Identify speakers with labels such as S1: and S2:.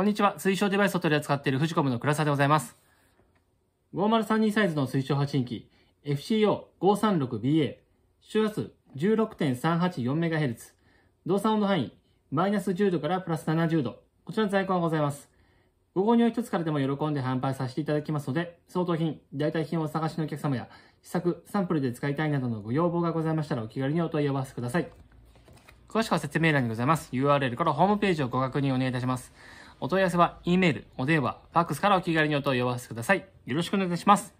S1: こんにちは。推奨デバイスを取り扱っているフジコムの倉沢でございます。5032サイズの推奨発信機 FCO536BA 周波数 16.384MHz 動作温度範囲マイナス10度からプラス70度こちらの在庫がございます。ご購入一つからでも喜んで販売させていただきますので、相当品、代替品をお探しのお客様や、試作、サンプルで使いたいなどのご要望がございましたらお気軽にお問い合わせください。詳しくは説明欄にございます。URL からホームページをご確認お願いいたします。お問い合わせは、E メール、お電話、ファックスからお気軽にお問い合わせください。よろしくお願いします。